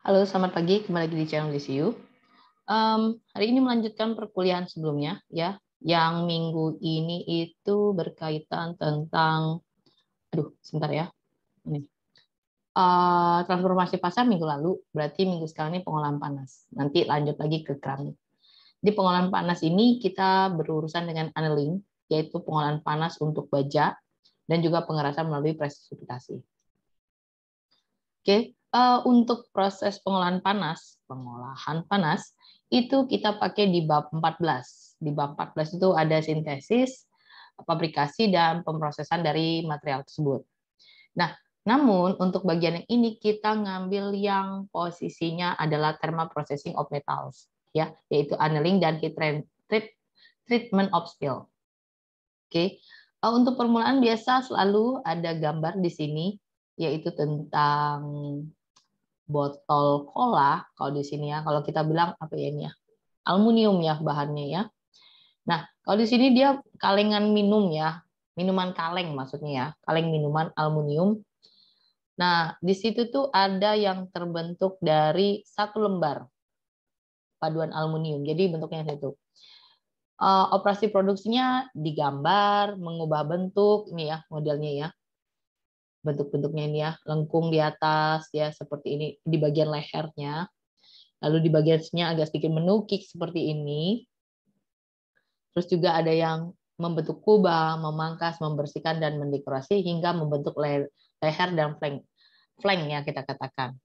Halo, selamat pagi. Kembali lagi di channel DCU. Um, hari ini melanjutkan perkuliahan sebelumnya, ya, yang minggu ini itu berkaitan tentang, aduh, sebentar ya, ini uh, transformasi pasar minggu lalu, berarti minggu sekarang ini pengolahan panas. Nanti lanjut lagi ke keramik. Di pengolahan panas ini kita berurusan dengan annealing, yaitu pengolahan panas untuk baja dan juga pengerasan melalui presipitasi. Oke, uh, untuk proses pengolahan panas, pengolahan panas itu kita pakai di bab 14. Di bab 14 itu ada sintesis, fabrikasi dan pemrosesan dari material tersebut. Nah, namun untuk bagian yang ini kita ngambil yang posisinya adalah thermal processing of metals ya, yaitu annealing dan heat treatment of steel. Oke. Okay. Eh, untuk permulaan biasa selalu ada gambar di sini yaitu tentang botol cola kalau di sini ya kalau kita bilang apa ya ini ya aluminium ya bahannya ya nah kalau di sini dia kalengan minum ya minuman kaleng maksudnya ya kaleng minuman aluminium nah di situ tuh ada yang terbentuk dari satu lembar paduan aluminium jadi bentuknya itu eh, operasi produksinya digambar mengubah bentuk ini ya modelnya ya bentuk-bentuknya ini ya, lengkung di atas ya seperti ini di bagian lehernya. Lalu di bagian sini agak sedikit menukik seperti ini. Terus juga ada yang membentuk kubah, memangkas, membersihkan dan mendekorasi hingga membentuk leher dan flank. Flank ya kita katakan.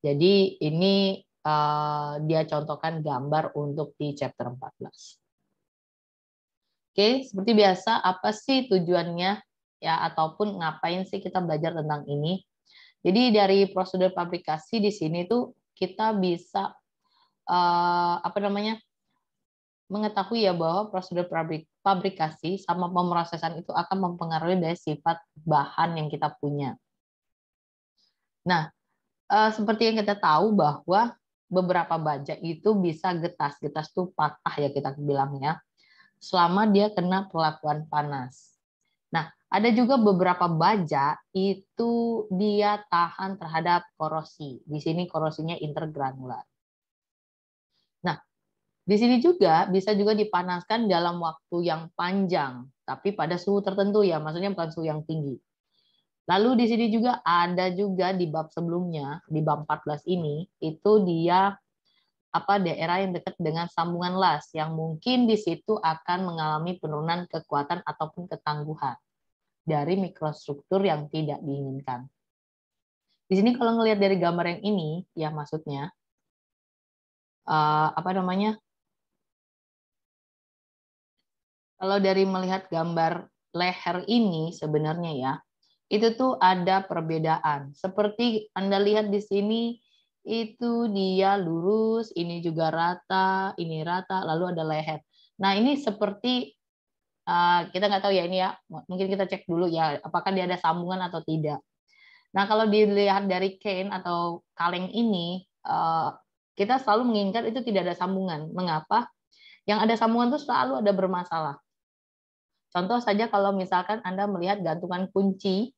Jadi ini uh, dia contohkan gambar untuk di chapter 14. Oke, seperti biasa apa sih tujuannya ya ataupun ngapain sih kita belajar tentang ini. Jadi dari prosedur publikasi di sini tuh kita bisa uh, apa namanya mengetahui ya bahwa prosedur pabrik, pabrikasi sama pemrosesan itu akan mempengaruhi dari sifat bahan yang kita punya. Nah, uh, seperti yang kita tahu bahwa beberapa baja itu bisa getas. Getas tuh patah ya kita bilangnya. Selama dia kena perlakuan panas. Ada juga beberapa baja itu dia tahan terhadap korosi. Di sini korosinya intergranular. Nah, di sini juga bisa juga dipanaskan dalam waktu yang panjang, tapi pada suhu tertentu ya, maksudnya bukan suhu yang tinggi. Lalu di sini juga ada juga di bab sebelumnya, di bab 14 ini, itu dia apa daerah yang dekat dengan sambungan las yang mungkin di situ akan mengalami penurunan kekuatan ataupun ketangguhan dari mikrostruktur yang tidak diinginkan. Di sini kalau ngelihat dari gambar yang ini, ya maksudnya uh, apa namanya? Kalau dari melihat gambar leher ini sebenarnya ya, itu tuh ada perbedaan. Seperti Anda lihat di sini itu dia lurus, ini juga rata, ini rata, lalu ada leher. Nah, ini seperti Eh, kita nggak tahu ya ini ya mungkin kita cek dulu ya apakah dia ada sambungan atau tidak nah kalau dilihat dari cane atau kaleng ini eh, kita selalu mengingat itu tidak ada sambungan mengapa yang ada sambungan itu selalu ada bermasalah contoh saja kalau misalkan anda melihat gantungan kunci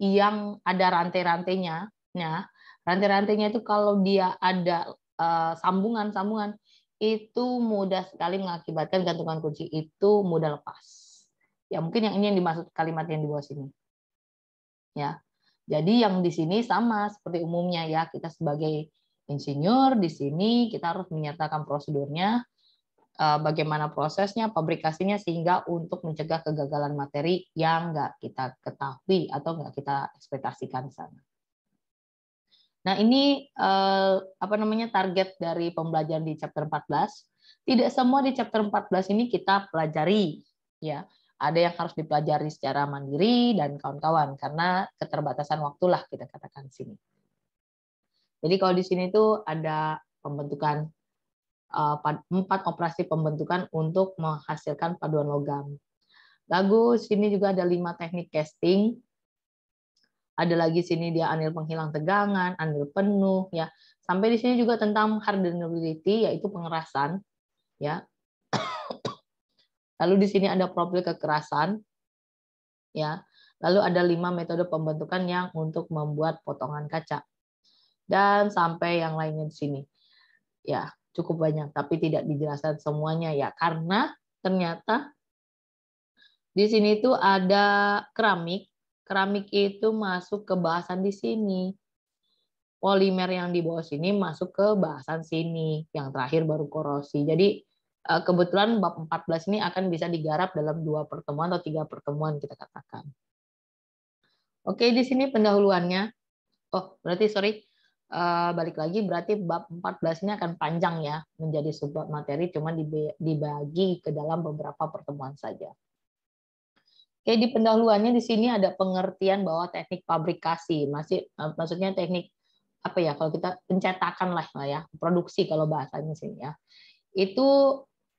yang ada rantai-rantainya nah rantai-rantainya itu kalau dia ada eh, sambungan-sambungan itu mudah sekali mengakibatkan gantungan kunci itu mudah lepas. Ya mungkin yang ini yang dimaksud kalimat yang di bawah sini. Ya. Jadi yang di sini sama seperti umumnya ya, kita sebagai insinyur di sini kita harus menyatakan prosedurnya eh, bagaimana prosesnya, pabrikasinya sehingga untuk mencegah kegagalan materi yang nggak kita ketahui atau nggak kita ekspektasikan sana. Nah, ini eh, apa namanya target dari pembelajaran di chapter 14. Tidak semua di chapter 14 ini kita pelajari, ya. Ada yang harus dipelajari secara mandiri dan kawan-kawan karena keterbatasan waktulah kita katakan sini. Jadi kalau di sini tuh ada pembentukan eh, empat operasi pembentukan untuk menghasilkan paduan logam. Bagus, sini juga ada lima teknik casting ada lagi sini dia anil penghilang tegangan, anil penuh ya. Sampai di sini juga tentang hardenability yaitu pengerasan ya. Lalu di sini ada profil kekerasan ya. Lalu ada lima metode pembentukan yang untuk membuat potongan kaca. Dan sampai yang lainnya di sini. Ya, cukup banyak tapi tidak dijelaskan semuanya ya karena ternyata di sini itu ada keramik keramik itu masuk ke bahasan di sini. Polimer yang di bawah sini masuk ke bahasan sini. Yang terakhir baru korosi. Jadi eh, kebetulan bab 14 ini akan bisa digarap dalam dua pertemuan atau tiga pertemuan kita katakan. Oke, di sini pendahuluannya. Oh, berarti sorry. Eh, balik lagi berarti bab 14 ini akan panjang ya menjadi sebuah materi cuma dibagi ke dalam beberapa pertemuan saja. Oke, di pendahuluannya di sini ada pengertian bahwa teknik fabrikasi masih eh, maksudnya teknik apa ya kalau kita pencetakan lah ya, produksi kalau bahasanya sini ya. Itu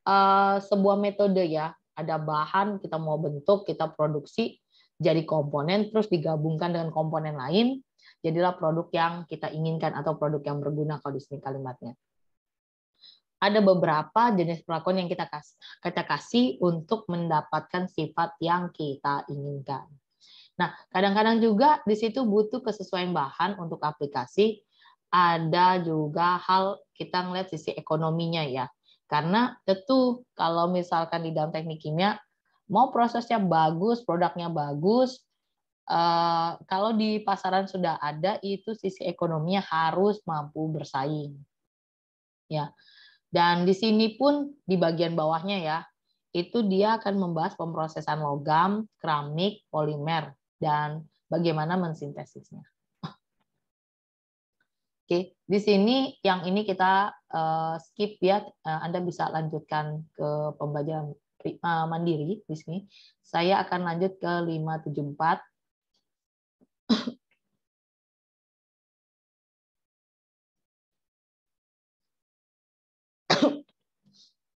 uh, sebuah metode ya, ada bahan kita mau bentuk, kita produksi jadi komponen terus digabungkan dengan komponen lain, jadilah produk yang kita inginkan atau produk yang berguna kalau di sini kalimatnya ada beberapa jenis perlakuan yang kita kasih, kita kasih untuk mendapatkan sifat yang kita inginkan. Nah, kadang-kadang juga di situ butuh kesesuaian bahan untuk aplikasi. Ada juga hal kita ngeliat sisi ekonominya ya. Karena tentu kalau misalkan di dalam teknik kimia, mau prosesnya bagus, produknya bagus, eh, kalau di pasaran sudah ada itu sisi ekonominya harus mampu bersaing. Ya. Dan di sini pun di bagian bawahnya ya, itu dia akan membahas pemrosesan logam, keramik, polimer, dan bagaimana mensintesisnya. Oke, di sini yang ini kita eh, skip ya. Eh, Anda bisa lanjutkan ke pembelajaran eh, mandiri di sini. Saya akan lanjut ke 574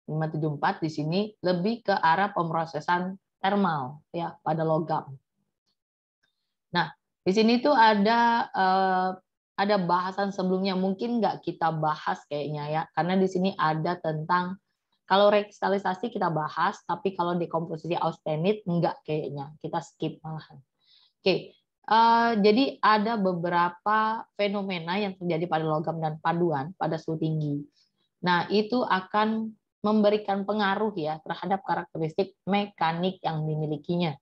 574 di sini lebih ke arah pemrosesan termal ya pada logam. Nah, di sini tuh ada eh, ada bahasan sebelumnya mungkin nggak kita bahas kayaknya ya karena di sini ada tentang kalau rekristalisasi kita bahas, tapi kalau dekomposisi austenit nggak kayaknya. Kita skip malahan. Oke, eh, jadi ada beberapa fenomena yang terjadi pada logam dan paduan pada suhu tinggi. Nah, itu akan memberikan pengaruh ya terhadap karakteristik mekanik yang dimilikinya.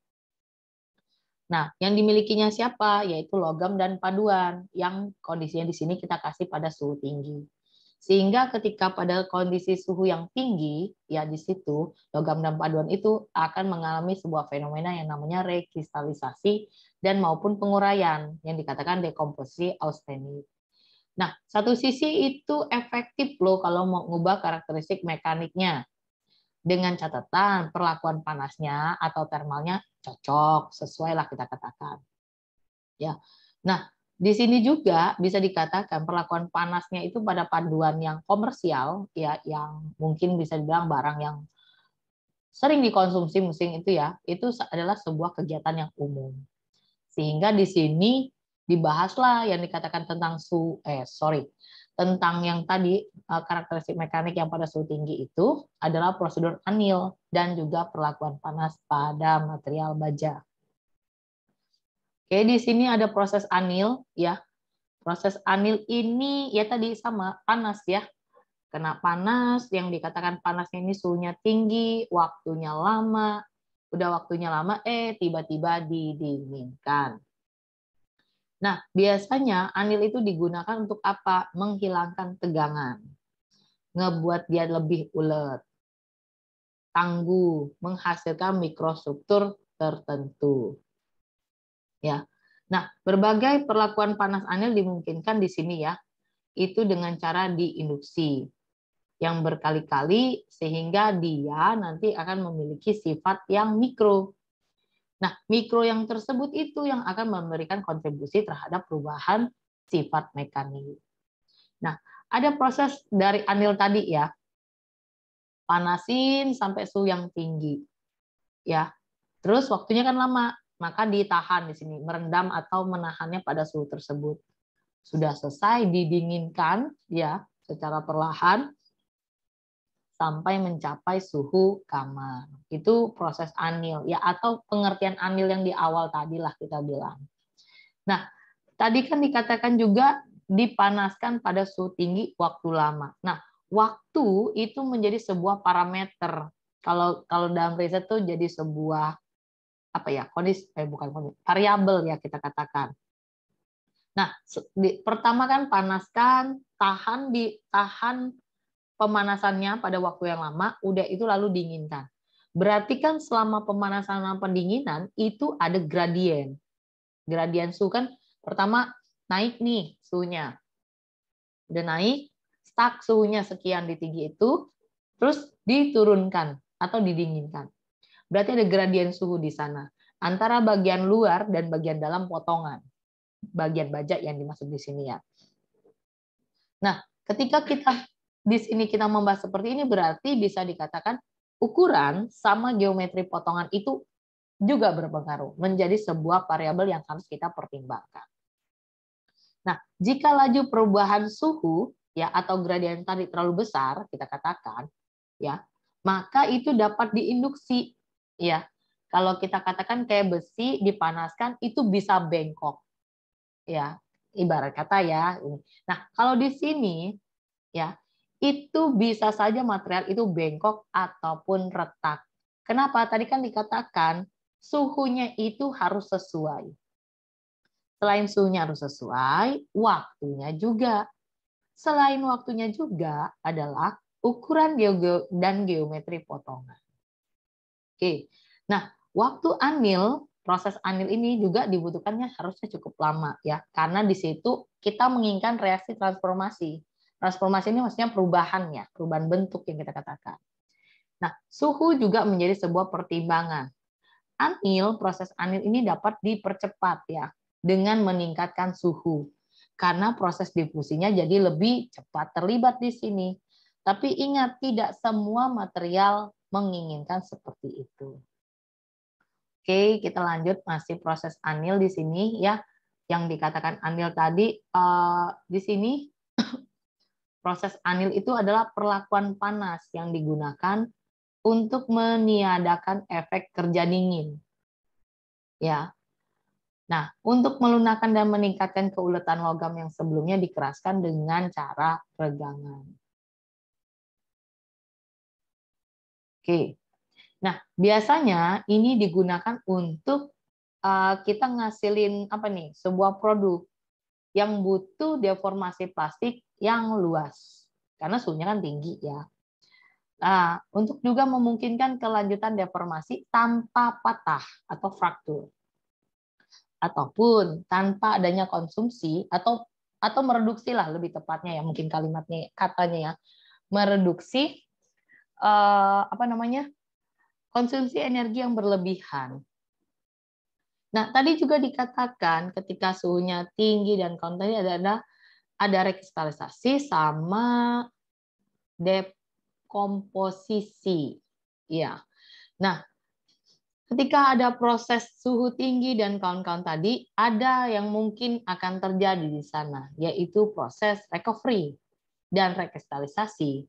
Nah, yang dimilikinya siapa? Yaitu logam dan paduan yang kondisinya di sini kita kasih pada suhu tinggi. Sehingga ketika pada kondisi suhu yang tinggi, ya di situ logam dan paduan itu akan mengalami sebuah fenomena yang namanya rekristalisasi dan maupun penguraian yang dikatakan dekomposisi austenit. Nah, satu sisi itu efektif loh kalau mau ngubah karakteristik mekaniknya. Dengan catatan perlakuan panasnya atau termalnya cocok, sesuailah kita katakan. Ya. Nah, di sini juga bisa dikatakan perlakuan panasnya itu pada panduan yang komersial ya yang mungkin bisa dibilang barang yang sering dikonsumsi musim itu ya, itu adalah sebuah kegiatan yang umum. Sehingga di sini dibahaslah yang dikatakan tentang su eh sorry tentang yang tadi eh, karakteristik mekanik yang pada suhu tinggi itu adalah prosedur anil dan juga perlakuan panas pada material baja. Oke, di sini ada proses anil ya. Proses anil ini ya tadi sama panas ya. Kena panas, yang dikatakan panasnya ini suhunya tinggi, waktunya lama, udah waktunya lama eh tiba-tiba didinginkan. Nah, biasanya anil itu digunakan untuk apa? Menghilangkan tegangan. Ngebuat dia lebih ulet. Tangguh, menghasilkan mikrostruktur tertentu. Ya. Nah, berbagai perlakuan panas anil dimungkinkan di sini ya. Itu dengan cara diinduksi yang berkali-kali sehingga dia nanti akan memiliki sifat yang mikro Nah, mikro yang tersebut itu yang akan memberikan kontribusi terhadap perubahan sifat mekanik. Nah, ada proses dari anil tadi ya. Panasin sampai suhu yang tinggi. Ya. Terus waktunya kan lama, maka ditahan di sini, merendam atau menahannya pada suhu tersebut. Sudah selesai didinginkan ya secara perlahan sampai mencapai suhu kamar. Itu proses anil ya atau pengertian anil yang di awal tadi lah kita bilang. Nah, tadi kan dikatakan juga dipanaskan pada suhu tinggi waktu lama. Nah, waktu itu menjadi sebuah parameter. Kalau kalau dalam riset tuh jadi sebuah apa ya kondisi eh bukan kondisi variabel ya kita katakan. Nah, di, pertama kan panaskan, tahan di tahan pemanasannya pada waktu yang lama, udah itu lalu dinginkan. Berarti kan selama pemanasan dan pendinginan itu ada gradien. Gradien suhu kan pertama naik nih suhunya. Udah naik, stuck suhunya sekian di tinggi itu, terus diturunkan atau didinginkan. Berarti ada gradien suhu di sana antara bagian luar dan bagian dalam potongan. Bagian baja yang dimaksud di sini ya. Nah, ketika kita di sini kita membahas seperti ini berarti bisa dikatakan ukuran sama geometri potongan itu juga berpengaruh menjadi sebuah variabel yang harus kita pertimbangkan. Nah, jika laju perubahan suhu ya atau gradien tadi terlalu besar kita katakan ya, maka itu dapat diinduksi ya. Kalau kita katakan kayak besi dipanaskan itu bisa bengkok. Ya, ibarat kata ya. Nah, kalau di sini ya itu bisa saja material itu bengkok ataupun retak. Kenapa? Tadi kan dikatakan suhunya itu harus sesuai. Selain suhunya harus sesuai, waktunya juga. Selain waktunya juga adalah ukuran dan geometri potongan. Oke. Nah, waktu anil, proses anil ini juga dibutuhkannya harusnya cukup lama ya, karena di situ kita menginginkan reaksi transformasi. Transformasi ini maksudnya perubahannya, perubahan bentuk yang kita katakan. Nah, suhu juga menjadi sebuah pertimbangan. Anil, proses anil ini dapat dipercepat ya dengan meningkatkan suhu. Karena proses difusinya jadi lebih cepat terlibat di sini. Tapi ingat, tidak semua material menginginkan seperti itu. Oke, kita lanjut masih proses anil di sini ya. Yang dikatakan anil tadi eh, di sini Proses anil itu adalah perlakuan panas yang digunakan untuk meniadakan efek kerja dingin. Ya. Nah, untuk melunakkan dan meningkatkan keuletan logam yang sebelumnya dikeraskan dengan cara regangan. Oke. Nah, biasanya ini digunakan untuk uh, kita ngasilin apa nih? Sebuah produk yang butuh deformasi plastik yang luas karena suhunya kan tinggi ya. Nah, untuk juga memungkinkan kelanjutan deformasi tanpa patah atau fraktur ataupun tanpa adanya konsumsi atau atau mereduksi lah lebih tepatnya ya mungkin kalimatnya katanya ya mereduksi eh, apa namanya konsumsi energi yang berlebihan. Nah tadi juga dikatakan ketika suhunya tinggi dan kontennya ada, ada ada rekristalisasi sama dekomposisi. Ya. Nah, ketika ada proses suhu tinggi dan kawan-kawan tadi, ada yang mungkin akan terjadi di sana, yaitu proses recovery dan rekristalisasi,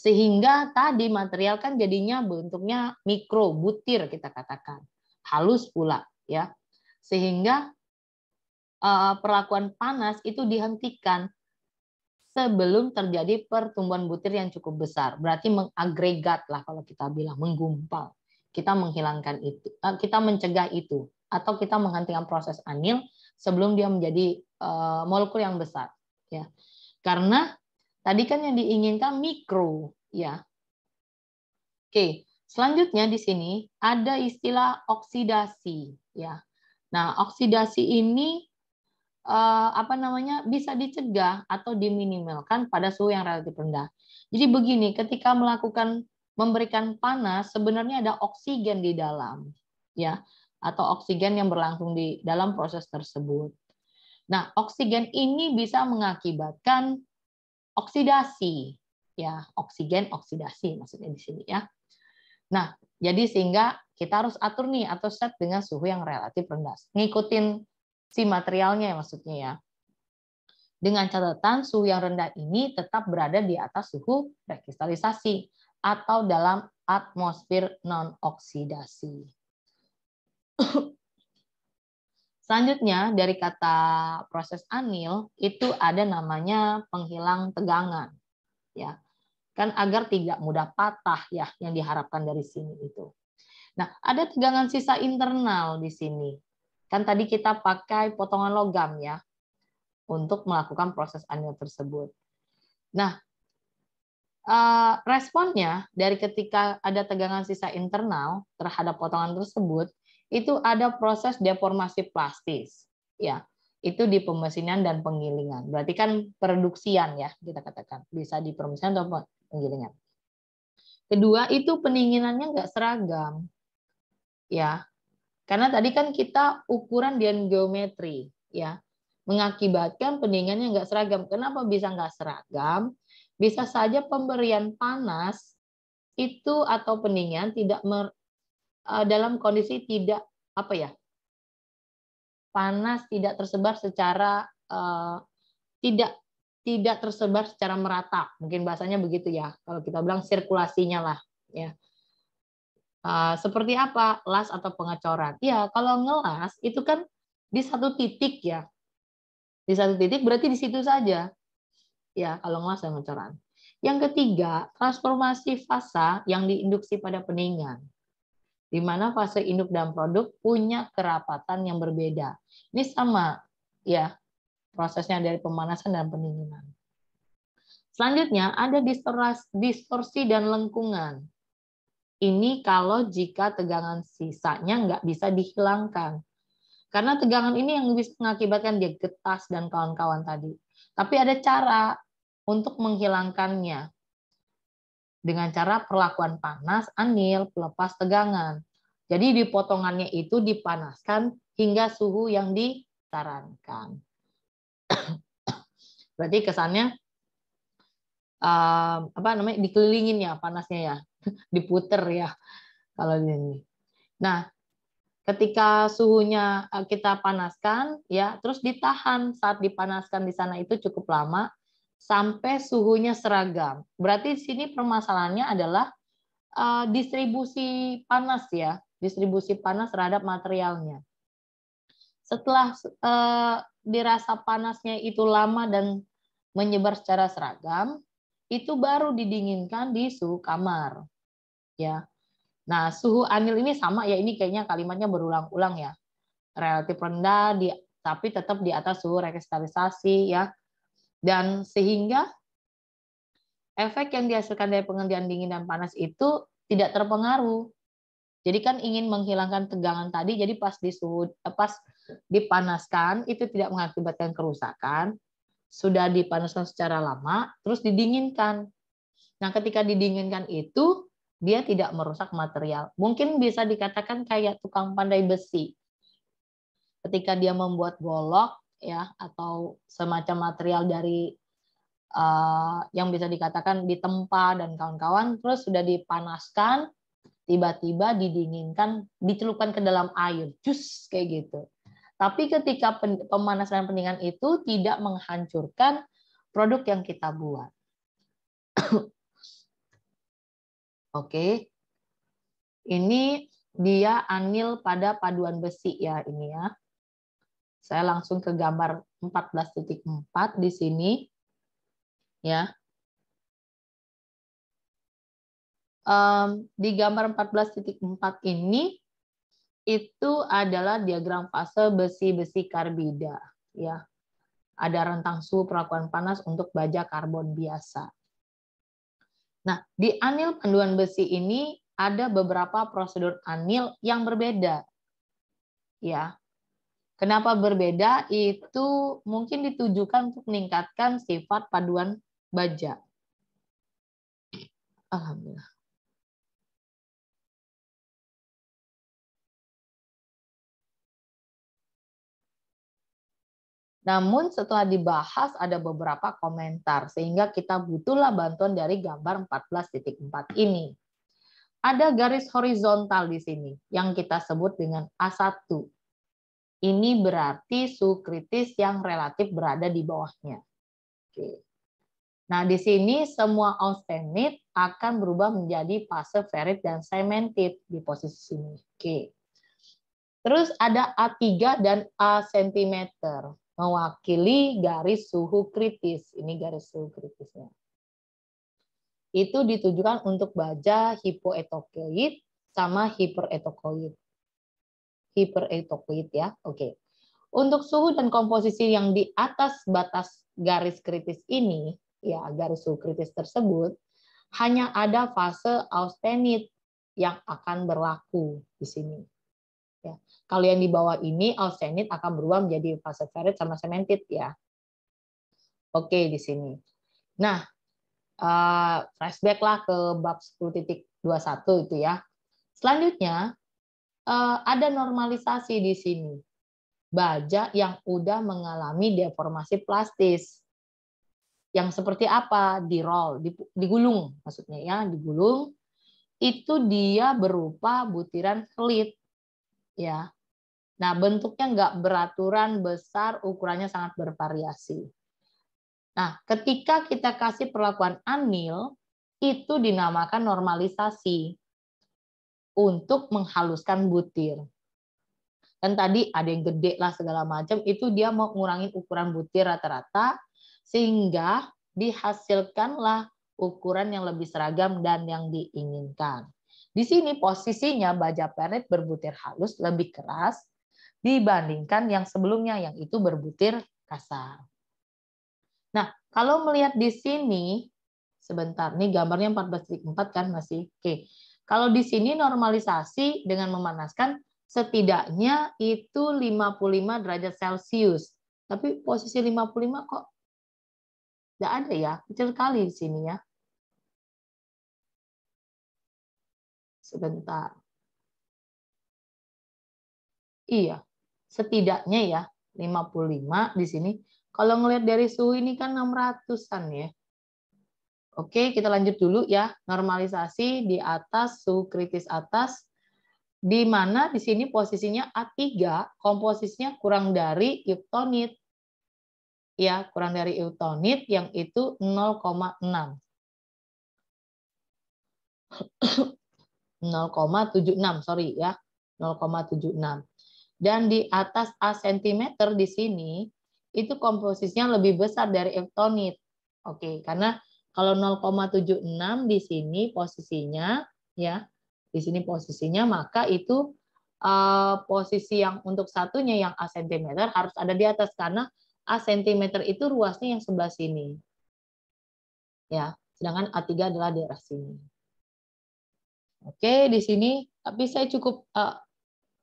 Sehingga tadi material kan jadinya bentuknya mikro, butir kita katakan, halus pula ya. Sehingga Eh, perlakuan panas itu dihentikan sebelum terjadi pertumbuhan butir yang cukup besar. Berarti mengagregat lah kalau kita bilang menggumpal. Kita menghilangkan itu, eh, kita mencegah itu atau kita menghentikan proses anil sebelum dia menjadi eh, molekul yang besar ya. Karena tadi kan yang diinginkan mikro ya. Oke, selanjutnya di sini ada istilah oksidasi ya. Nah, oksidasi ini uh, apa namanya bisa dicegah atau diminimalkan pada suhu yang relatif rendah. Jadi begini, ketika melakukan memberikan panas sebenarnya ada oksigen di dalam ya atau oksigen yang berlangsung di dalam proses tersebut. Nah, oksigen ini bisa mengakibatkan oksidasi ya, oksigen oksidasi maksudnya di sini ya. Nah, jadi sehingga kita harus atur nih atau set dengan suhu yang relatif rendah. Ngikutin si materialnya ya maksudnya ya. Dengan catatan suhu yang rendah ini tetap berada di atas suhu rekristalisasi atau dalam atmosfer non-oksidasi. Selanjutnya, dari kata proses anil, itu ada namanya penghilang tegangan. ya Kan agar tidak mudah patah ya yang diharapkan dari sini itu. Nah, ada tegangan sisa internal di sini. Kan tadi kita pakai potongan logam ya untuk melakukan proses anil tersebut. Nah, eh, responnya dari ketika ada tegangan sisa internal terhadap potongan tersebut itu ada proses deformasi plastis. Ya, itu di pemesinan dan penggilingan. Berarti kan produksian ya kita katakan bisa di pemesinan atau penggilingan. Kedua itu pendinginannya nggak seragam, ya karena tadi kan kita ukuran dan geometri, ya mengakibatkan pendinginannya nggak seragam. Kenapa bisa nggak seragam? Bisa saja pemberian panas itu atau pendingin tidak mer, e, dalam kondisi tidak apa ya panas tidak tersebar secara e, tidak tidak tersebar secara merata mungkin bahasanya begitu ya kalau kita bilang sirkulasinya lah ya Uh, seperti apa las atau pengecoran? Ya, kalau ngelas itu kan di satu titik ya. Di satu titik berarti di situ saja. Ya, kalau ngelas dan pengecoran. Yang ketiga, transformasi fase yang diinduksi pada peningan. Di mana fase induk dan produk punya kerapatan yang berbeda. Ini sama ya prosesnya dari pemanasan dan pendinginan. Selanjutnya ada distorsi dan lengkungan. Ini kalau jika tegangan sisanya nggak bisa dihilangkan. Karena tegangan ini yang bisa mengakibatkan dia getas dan kawan-kawan tadi. Tapi ada cara untuk menghilangkannya. Dengan cara perlakuan panas, anil, pelepas tegangan. Jadi di potongannya itu dipanaskan hingga suhu yang disarankan. Berarti kesannya ehm, apa namanya dikelilingin ya panasnya ya. diputer ya kalau ini. Nah, ketika suhunya eh, kita panaskan ya, terus ditahan saat dipanaskan di sana itu cukup lama sampai suhunya seragam. Berarti di sini permasalahannya adalah uh, distribusi panas ya, distribusi panas terhadap materialnya. Setelah uh, dirasa panasnya itu lama dan menyebar secara seragam, itu baru didinginkan di suhu kamar. Ya. Nah, suhu anil ini sama ya ini kayaknya kalimatnya berulang-ulang ya. Relatif rendah di tapi tetap di atas suhu rekristalisasi ya. Dan sehingga efek yang dihasilkan dari pengendian dingin dan panas itu tidak terpengaruh. Jadi kan ingin menghilangkan tegangan tadi, jadi pas di suhu, eh, pas dipanaskan itu tidak mengakibatkan kerusakan, sudah dipanaskan secara lama, terus didinginkan. Nah, ketika didinginkan itu, dia tidak merusak material. Mungkin bisa dikatakan kayak tukang pandai besi. Ketika dia membuat golok, ya atau semacam material dari uh, yang bisa dikatakan ditempa dan kawan-kawan terus sudah dipanaskan tiba-tiba didinginkan dicelupkan ke dalam air jus kayak gitu tapi ketika pemanasan dan pendingan itu tidak menghancurkan produk yang kita buat. Oke. Okay. Ini dia anil pada paduan besi ya ini ya. Saya langsung ke gambar 14.4 di sini. Ya. Um, di gambar 14.4 ini itu adalah diagram fase besi-besi karbida ya. Ada rentang suhu perlakuan panas untuk baja karbon biasa. Nah, di anil panduan besi ini ada beberapa prosedur anil yang berbeda. Ya. Kenapa berbeda? Itu mungkin ditujukan untuk meningkatkan sifat paduan baja. Alhamdulillah. Namun setelah dibahas ada beberapa komentar sehingga kita butuhlah bantuan dari gambar 14.4 ini. Ada garis horizontal di sini yang kita sebut dengan A1. Ini berarti suhu kritis yang relatif berada di bawahnya. Oke. Nah, di sini semua austenit akan berubah menjadi fase ferrit dan cementit di posisi sini. Oke. Terus ada A3 dan A cm mewakili garis suhu kritis. Ini garis suhu kritisnya. Itu ditujukan untuk baja hipoetokoid sama hiperetokoid. Hiperetokoid ya, oke. Untuk suhu dan komposisi yang di atas batas garis kritis ini, ya garis suhu kritis tersebut, hanya ada fase austenit yang akan berlaku di sini. Ya. Kalau yang di bawah ini alsenit akan berubah menjadi fase ferrit sama cementit ya. Oke di sini. Nah, uh, flashback lah ke bab 10.21 itu ya. Selanjutnya uh, ada normalisasi di sini. Baja yang udah mengalami deformasi plastis. Yang seperti apa? Di roll, digulung maksudnya ya, digulung. Itu dia berupa butiran slit ya. Nah, bentuknya nggak beraturan, besar, ukurannya sangat bervariasi. Nah, ketika kita kasih perlakuan anil, itu dinamakan normalisasi untuk menghaluskan butir. Dan tadi ada yang gede lah segala macam, itu dia mau ngurangin ukuran butir rata-rata, sehingga dihasilkanlah ukuran yang lebih seragam dan yang diinginkan. Di sini posisinya baja planet berbutir halus lebih keras dibandingkan yang sebelumnya yang itu berbutir kasar. Nah, kalau melihat di sini sebentar nih gambarnya 14.4 kan masih. Oke. Kalau di sini normalisasi dengan memanaskan setidaknya itu 55 derajat Celcius. Tapi posisi 55 kok nggak ada ya, kecil kali di sini ya. Sebentar. Iya, setidaknya ya 55 di sini. Kalau ngelihat dari suhu ini kan 600-an ya. Oke, kita lanjut dulu ya. Normalisasi di atas, suhu kritis atas, di mana di sini posisinya A3, komposisinya kurang dari eutonit. Ya, kurang dari eutonit yang itu 0,6. 0,76 sorry ya 0,76 dan di atas a cm di sini itu komposisinya lebih besar dari eptonit, oke karena kalau 0,76 di sini posisinya ya di sini posisinya maka itu uh, posisi yang untuk satunya yang a cm harus ada di atas karena a cm itu ruasnya yang sebelah sini ya sedangkan a3 adalah di atas sini Oke, di sini tapi saya cukup uh,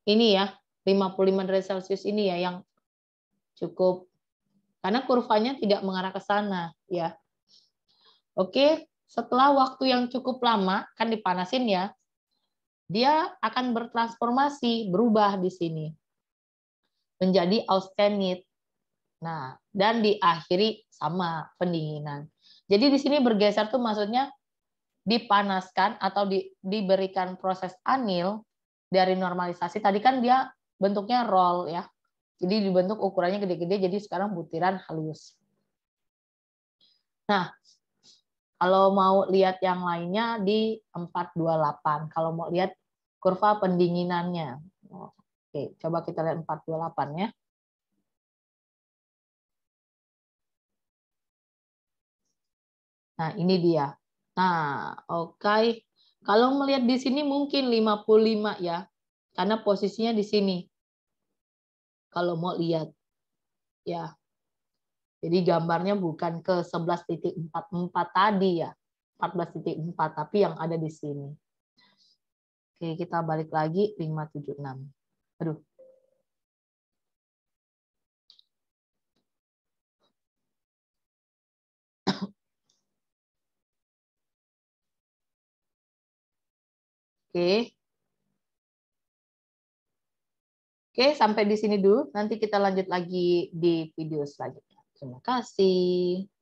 ini ya, 55 derajat Celcius ini ya yang cukup karena kurvanya tidak mengarah ke sana ya. Oke, setelah waktu yang cukup lama kan dipanasin ya. Dia akan bertransformasi, berubah di sini. Menjadi austenit. Nah, dan diakhiri sama pendinginan. Jadi di sini bergeser tuh maksudnya dipanaskan atau di, diberikan proses anil dari normalisasi tadi kan dia bentuknya roll ya. Jadi dibentuk ukurannya gede-gede jadi sekarang butiran halus. Nah, kalau mau lihat yang lainnya di 428. Kalau mau lihat kurva pendinginannya. Oke, coba kita lihat 428 ya. Nah, ini dia. Nah, oke. Okay. Kalau melihat di sini mungkin 55 ya, karena posisinya di sini. Kalau mau lihat. Ya. Jadi gambarnya bukan ke 11.44 tadi ya. 14.4 tapi yang ada di sini. Oke, kita balik lagi 576. Aduh, Oke. Oke, sampai di sini dulu. Nanti kita lanjut lagi di video selanjutnya. Terima kasih.